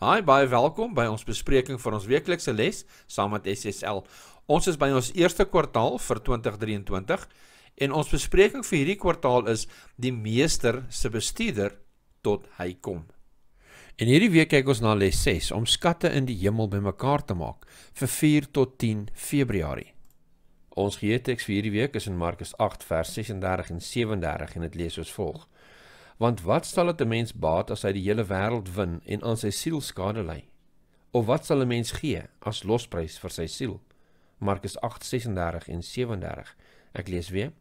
Hi, baie welkom by ons bespreking van ons weeklikse les saam met SSL. Ons is by ons eerste kwartaal vir 2023 en ons bespreking vir hierdie kwartaal is die meester se bestuurder tot hy kom. En hierdie week kyk ons na les 6 om skatte in die hemel bymekaar te maak vir 4 tot 10 Februarie. Ons geheue teks vir hierdie week is in Markus 8 vers 36 en 37 en dit lees soos volg: Want wat sal dit 'n mens baat as hy die hele wêreld wen en aan sy siel skade ly? Of wat sal 'n mens gee as losprys vir sy siel? Markus 8:36 en 37. Ek lees weer.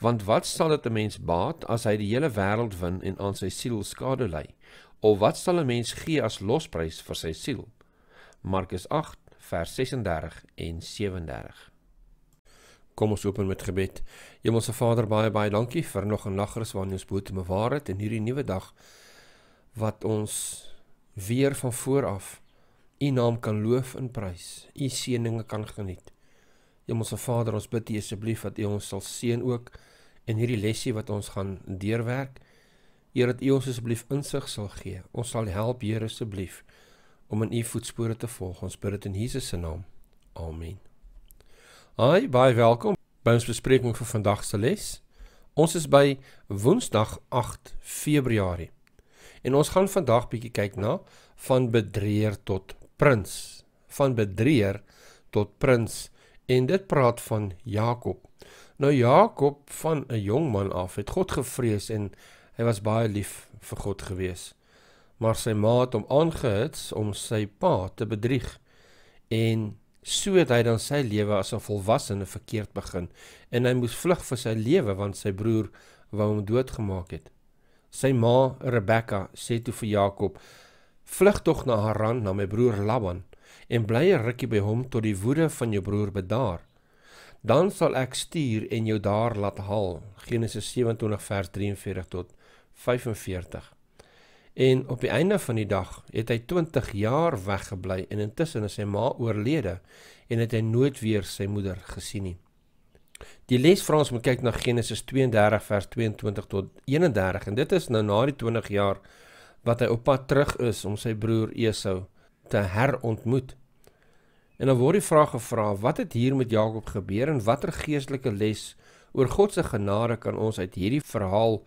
Want wat sal dit 'n mens baat as hy die hele wêreld wen en aan sy siel skade ly? Of wat sal 'n mens gee as losprys vir sy siel? Markus 8 vers 36 en 37 Kom ons open met gebed. Hemelse Vader, baie baie dankie vir nog 'n nagrus waarin ons boet bewaar het en hierdie nuwe dag wat ons weer van voor af u naam kan loof en prys, u seëninge kan geniet. Hemelse Vader, ons bid U asseblief dat U ons sal seën ook in hierdie lesse wat ons gaan deurwerk. Here dat U ons asseblief insig sal gee. Ons sal help, Here asseblief, om in U voetspore te volg. Ons bid dit in Jesus se naam. Amen. Hi, baie welkom by ons bespreking vir vandag se les. Ons is by Woensdag 8 Februarie. En ons gaan vandag bietjie kyk na van bedreer tot prins, van bedreer tot prins en dit praat van Jakob. Nou Jakob van 'n jong man af het God gevrees en hy was baie lief vir God gewees. Maar sy ma het hom aangehits om sy pa te bedrieg en so het hy dan sy lewe as 'n volwassene verkeerd begin en hy moes vlug vir sy lewe want sy broer wou hom doodgemaak het. Sy ma, Rebekka, sê toe vir Jakob: "Vlug tog na Haran na my broer Laban en bly 'n rukkie by hom tot die woede van jou broer bedaar. Dan sal ek stuur en jou daar laat haal." Genesis 27 vers 43 tot 45. En op die einde van die dag het hy 20 jaar weggebly en intussen is sy ma oorlede en het hy nooit weer sy moeder gesien nie. Die les vra ons om kyk na Genesis 32 vers 22 tot 31 en dit is nou na die 20 jaar wat hy op pad terug is om sy broer Esau te herontmoet. En dan word die vraag gevra: Wat het hier met Jakob gebeur en watter geestelike les oor God se genade kan ons uit hierdie verhaal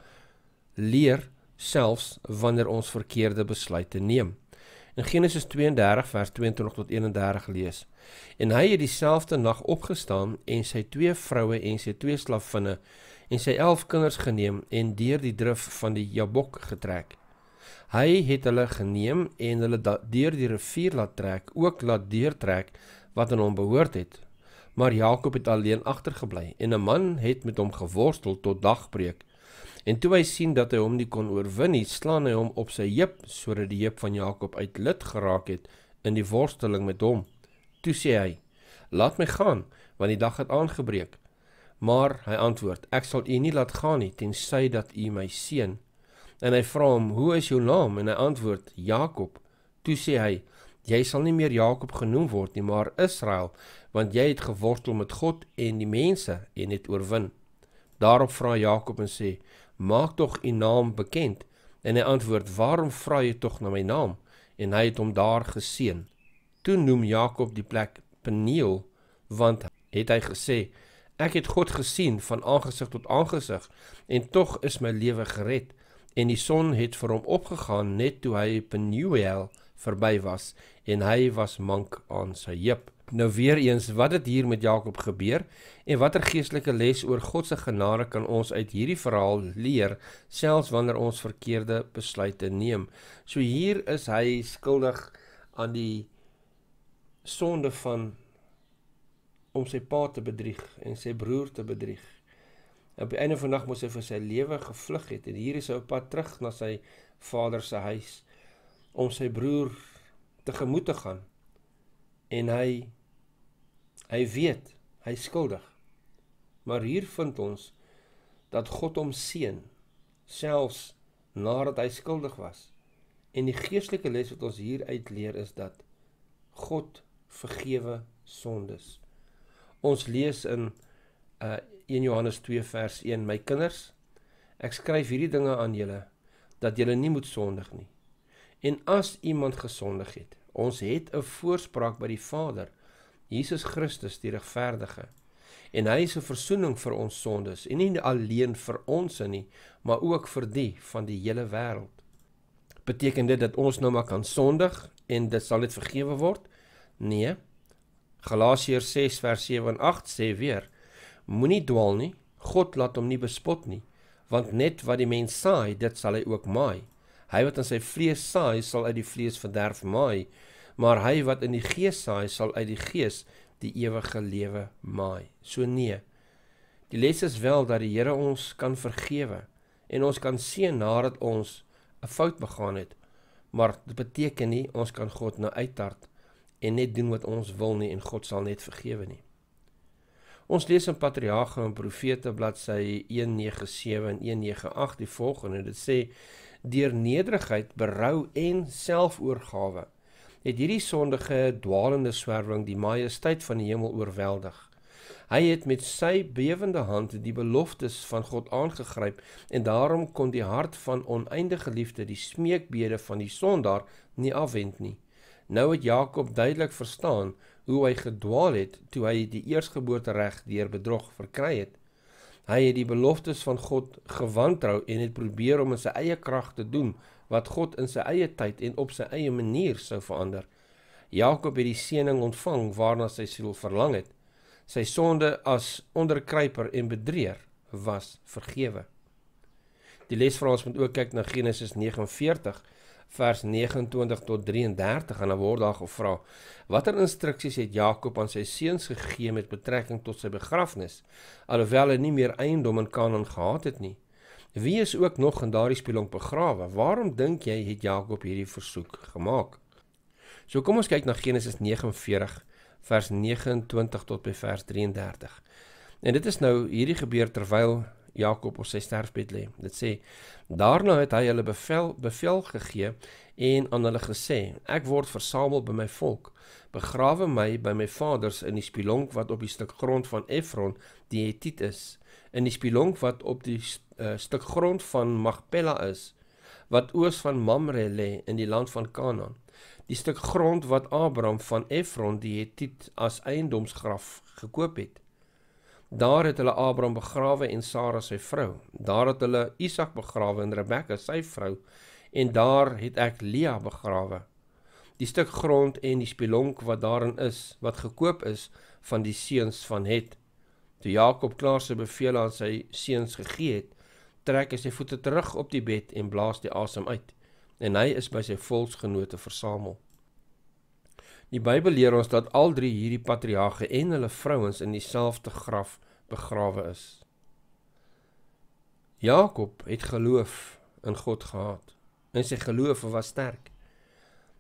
leer? selfs wanneer ons verkeerde besluite neem. In Genesis 32 vers 22 tot 31 lees: En hy het dieselfde nag opgestaan en sy twee vroue en sy twee slavinne en sy 11 kinders geneem en deur die drif van die Jabok getrek. Hy het hulle geneem en hulle deur die rivier laat trek, ook laat deurtrek wat aan hom behoort het. Maar Jakob het alleen agtergebly en 'n man het met hom geworstel tot dagbreek. En toe hy sien dat hy hom nie kon oorwin nie, slaan hy hom op sy heup sodat die heup van Jakob uitlit geraak het in die worsteling met hom. Toe sê hy: "Laat my gaan, want die dag het aangebreek." Maar hy antwoord: "Ek sal u nie laat gaan nie tensy dat u my seën." En hy vra hom: "Hoe is jou naam?" En hy antwoord: "Jakob." Toe sê hy: "Jy sal nie meer Jakob genoem word nie, maar Israel, want jy het gewortel met God en die mense en het oorwin." Daarop vra Jakob en sê: maak tog u naam bekend. En hy antwoord: "Waarom vra jy tog na my naam?" En hy het hom daar geseën. Toe noem Jakob die plek Peniel, want het hy gesê: "Ek het God gesien van aangesig tot aangesig en tog is my lewe gered." En die son het vir hom opgegaan net toe hy Peniel verby was en hy was mank aan sy heup. Nou weer eens, wat het hier met Jakob gebeur en watter geestelike les oor God se genade kan ons uit hierdie verhaal leer selfs wanneer ons verkeerde besluite neem? So hier is hy skuldig aan die sonde van om sy pa te bedrieg en sy broer te bedrieg. Op die einde van die dag moes hy vir sy lewe gevlug het en hier is hy op pad terug na sy vader se huis om sy broer tegemoet te gaan en hy hy weet hy skuldig. Maar hier vind ons dat God hom seën selfs nadat hy skuldig was. En die geestelike les wat ons hier uit leer is dat God vergewe sondes. Ons lees in uh 1 Johannes 2 vers 1: My kinders, ek skryf hierdie dinge aan julle dat julle nie moet sondig nie. En as iemand gesondig het, Ons het 'n voorspraak by die Vader, Jesus Christus die regverdige. En hy is 'n verzoening vir ons sondes, en nie alleen vir ons nie, maar ook vir die van die hele wêreld. Beteken dit dat ons nou maar kan sondig en dit sal net vergewe word? Nee. Galasiërs 6 vers 7 en 8 sê weer: Moenie dwaal nie. God laat hom nie bespot nie, want net wat die mens saai, dit sal hy ook maai. Hy wat in sy vlees saai, sal uit die vlees verderf maai, maar hy wat in die gees saai, sal uit die gees die ewige lewe maai. So nee. Die les is wel dat die Here ons kan vergewe en ons kan seën nadat ons 'n fout begaan het. Maar dit beteken nie ons kan God nou uittart en net doen wat ons wil nie en God sal net vergewe nie. Ons lees in Patriarge en Profete bladsy 197 en 198 die volgende en dit sê deur nederigheid, berou en selfoorgawe, het hierdie sondige, dwaalende swerwing die majesteit van die hemel oorweldig. Hy het met sy bewende hand die beloftes van God aangegryp en daarom kon die hart van oneindige liefde die smeekbede van die sondaar nie afwend nie. Nou het Jakob duidelik verstaan hoe hy gedwaal het toe hy die eersgeboorte reg deur bedrog verkry het Hy het die beloftes van God gewantrou en het probeer om in sy eie krag te doen wat God in sy eie tyd en op sy eie manier sou verander. Jakob het die seëning ontvang waarna sy siel verlang het. Sy sonde as onderkruiper en bedrieger was vergewe. Die les vra ons moet ook kyk na Genesis 49 vers 29 tot 33 en dan word daar gevra: Watter instruksies het Jakob aan sy seuns gegee met betrekking tot sy begrafnis, alhoewel hy nie meer eiendom in Kanaan gehad het nie? Wie is ook nog in daardie spelonk begrawe? Waarom dink jy het Jakob hierdie versoek gemaak? So kom ons kyk na Genesis 49 vers 29 tot by vers 33. En dit is nou hierdie gebeur terwyl Jakob op sy sterfbed lê. Dit sê: "Daarna het hy hulle bevel bevel gegee en aan hulle gesê: Ek word versamel by my volk. Begrawe my by my vaders in die spilonk wat op die stuk grond van Ephron die Hetit is, in die spilonk wat op die uh, stuk grond van Magpella is, wat oos van Mamre lê in die land van Kanaan. Die stuk grond wat Abraham van Ephron die Hetit as eiendomsgraf gekoop het." Daar het hulle Abraham begrawe en Sara sy vrou. Daar het hulle Isak begrawe en Rebekka sy vrou en daar het ek Lea begrawe. Die stuk grond en die spilonk wat daarin is, wat gekoop is van die seuns van Het. Toe Jakob klaar sy beveel aan sy seuns gegee het, trek hy sy voete terug op die bed en blaas die asem uit. En hy is by sy volksgenote versamel. Die Bybel leer ons dat al drie hierdie patriarge en hulle vrouens in dieselfde graf begrawe is. Jakob het geloof in God gehad en sy geloof was sterk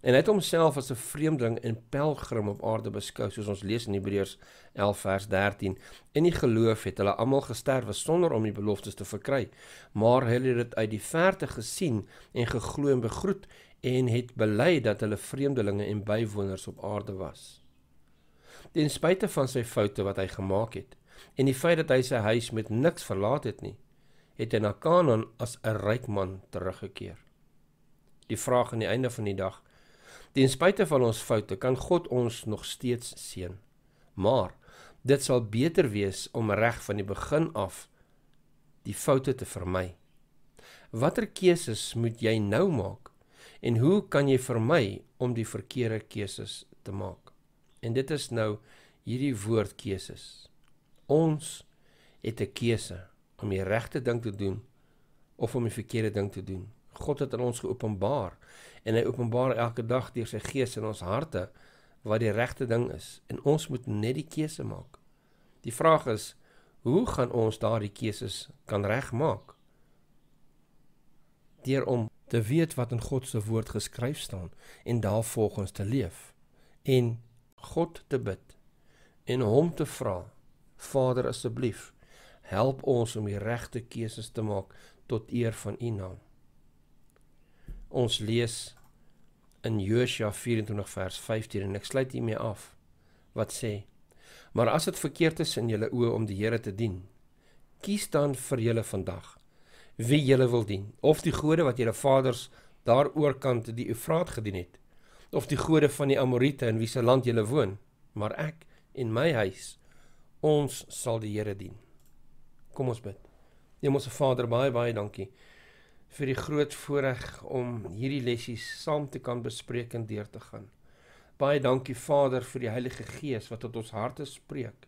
en hy het homself as 'n vreemdeling en pelgrim op aarde beskou soos ons lees in Hebreërs 11 vers 13 in die geloof het hulle almal gesterf sonder om die beloftes te verkry maar hulle het dit uit die verte gesien en geglo en begroet en het bely dat hulle vreemdelinge en bywoners op aarde was ten spyte van sy foute wat hy gemaak het en die feit dat hy sy huis met niks verlaat het nie het hy na Kanaan as 'n ryk man teruggekeer die vraag aan die einde van die dag is Ten spyte van ons foute kan God ons nog steeds seën. Maar dit sal beter wees om reg van die begin af die foute te vermy. Watter keuses moet jy nou maak en hoe kan jy vermy om die verkeerde keuses te maak? En dit is nou hierdie woord keuses. Ons het 'n keuse om die regte ding te doen of om die verkeerde ding te doen. God het aan ons geopenbaar en hy openbaar elke dag deur sy gees in ons harte wat die regte ding is en ons moet net die keuse maak. Die vraag is, hoe gaan ons daardie keuses kan regmaak? Deur om te weet wat in God se woord geskryf staan en daarvolgens te leef en God te bid en hom te vra, Vader asseblief, help ons om die regte keuses te maak tot eer van U naam ons lees in Josua 24 vers 15 en ek sluit hiermee af wat sê maar as dit verkeerd is in julle oë om die Here te dien kies dan vir julle vandag wie julle wil dien of die gode wat julle vaders daaroor kant die Eufraat gedien het of die gode van die Amorite in wiese land julle woon maar ek en my huis ons sal die Here dien kom ons bid Hemelse Vader baie baie dankie vir die groot voorreg om hierdie lessies saam te kan bespreek en deur te gaan. Baie dankie Vader vir die Heilige Gees wat tot ons harte spreek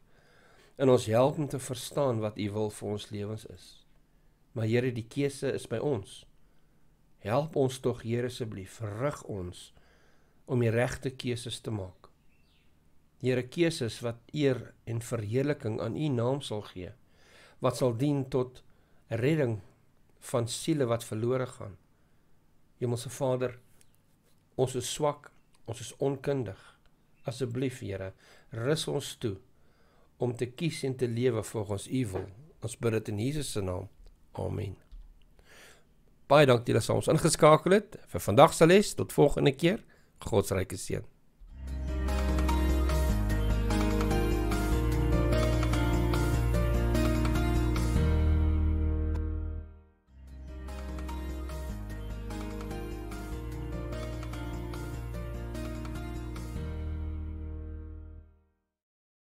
en ons help om te verstaan wat U wil vir ons lewens is. Maar Here, die keuse is by ons. Help ons tog Here asseblief, verrig ons om die regte keuses te maak. Here keuses wat eer en verheerliking aan U naam sal gee, wat sal dien tot redding van siele wat verlore gaan. Hemelse Vader, ons is swak, ons is onkundig. Asseblief Here, rus ons toe om te kies en te lewe volgens U wil. Ons bid dit in Jesus se naam. Amen. Baie dankie dat jy ons ingeskakel het vir vandag se les. Tot volgende keer. God se ryke seën.